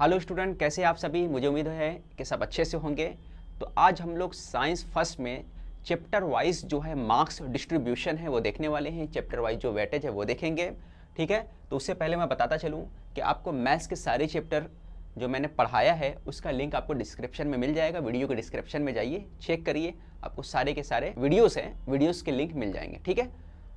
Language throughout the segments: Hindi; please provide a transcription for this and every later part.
हेलो स्टूडेंट कैसे आप सभी मुझे उम्मीद है कि सब अच्छे से होंगे तो आज हम लोग साइंस फर्स्ट में चैप्टर वाइज जो है मार्क्स डिस्ट्रीब्यूशन है वो देखने वाले हैं चैप्टर वाइज जो वेटेज है वो देखेंगे ठीक है तो उससे पहले मैं बताता चलूँ कि आपको मैथ्स के सारे चैप्टर जो मैंने पढ़ाया है उसका लिंक आपको डिस्क्रिप्शन में मिल जाएगा वीडियो के डिस्क्रिप्शन में जाइए चेक करिए आपको सारे के सारे वीडियोस हैं वीडियोस के लिंक मिल जाएंगे ठीक है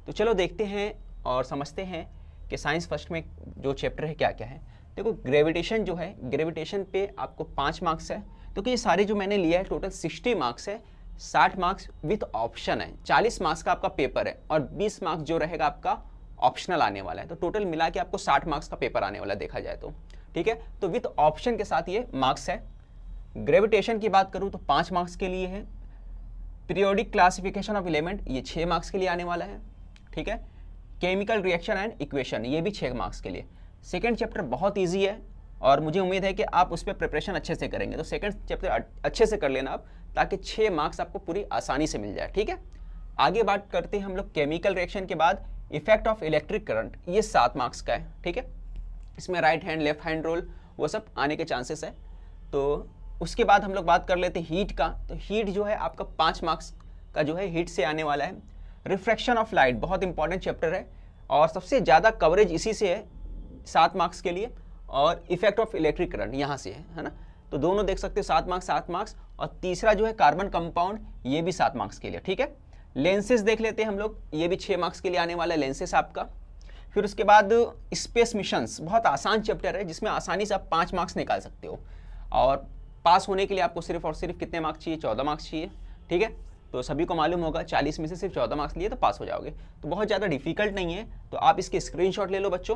तो चलो देखते हैं और समझते हैं कि साइंस फर्स्ट में जो चैप्टर है क्या क्या है देखो ग्रेविटेशन जो है ग्रेविटेशन पे आपको पाँच मार्क्स है तो कि ये सारे जो मैंने लिया है टोटल सिक्सटी मार्क्स है साठ मार्क्स विथ ऑप्शन है चालीस मार्क्स का आपका पेपर है और बीस मार्क्स जो रहेगा आपका ऑप्शनल आने वाला है तो टोटल मिला के आपको साठ मार्क्स का पेपर आने वाला देखा जाए तो ठीक है तो विथ ऑप्शन के साथ ये मार्क्स है ग्रेविटेशन की बात करूँ तो पाँच मार्क्स के लिए है पीरियोडिक क्लासिफिकेशन ऑफ एलिमेंट ये छः मार्क्स के लिए आने वाला है ठीक है केमिकल रिएक्शन एंड इक्वेशन ये भी छः मार्क्स के लिए सेकेंड चैप्टर बहुत ईजी है और मुझे उम्मीद है कि आप उस पर प्रिपरेशन अच्छे से करेंगे तो सेकेंड चैप्टर अच्छे से कर लेना आप ताकि छः मार्क्स आपको पूरी आसानी से मिल जाए ठीक है आगे बात करते हैं हम लोग केमिकल रिएक्शन के बाद इफेक्ट ऑफ इलेक्ट्रिक करंट ये सात मार्क्स का है ठीक है इसमें right hand left hand role वो सब आने के चांसेस है तो उसके बाद हम लोग बात कर लेते हैं हीट का तो हीट जो है आपका पाँच मार्क्स का जो है हीट से आने वाला है रिफ्रैक्शन ऑफ लाइट बहुत इंपॉर्टेंट चैप्टर है और सबसे ज़्यादा कवरेज इसी से है सात मार्क्स के लिए और इफेक्ट ऑफ इलेक्ट्रिक करंट यहाँ से है है ना तो दोनों देख सकते हो सात मार्क्स सात मार्क्स और तीसरा जो है कार्बन कंपाउंड ये भी सात मार्क्स के लिए ठीक है लेंसेज देख लेते हैं हम लोग ये भी छः मार्क्स के लिए आने वाला है लेंसेस आपका फिर उसके बाद स्पेस मिशंस बहुत आसान चैप्टर है जिसमें आसानी से आप पाँच मार्क्स निकाल सकते हो और पास होने के लिए आपको सिर्फ और सिर्फ कितने मार्क्स चाहिए चौदह मार्क्स चाहिए ठीक है तो सभी को मालूम होगा चालीस में से सिर्फ चौदह मार्क्स लिए तो पास हो जाओगे तो बहुत ज़्यादा डिफिकल्ट नहीं है तो आप इसके स्क्रीनशॉट ले लो बच्चों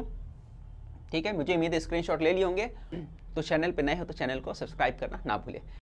ठीक है मुझे उम्मीद है स्क्रीनशॉट ले लिए होंगे हम्म। तो चैनल पे नए हो तो चैनल को सब्सक्राइब करना ना भूलें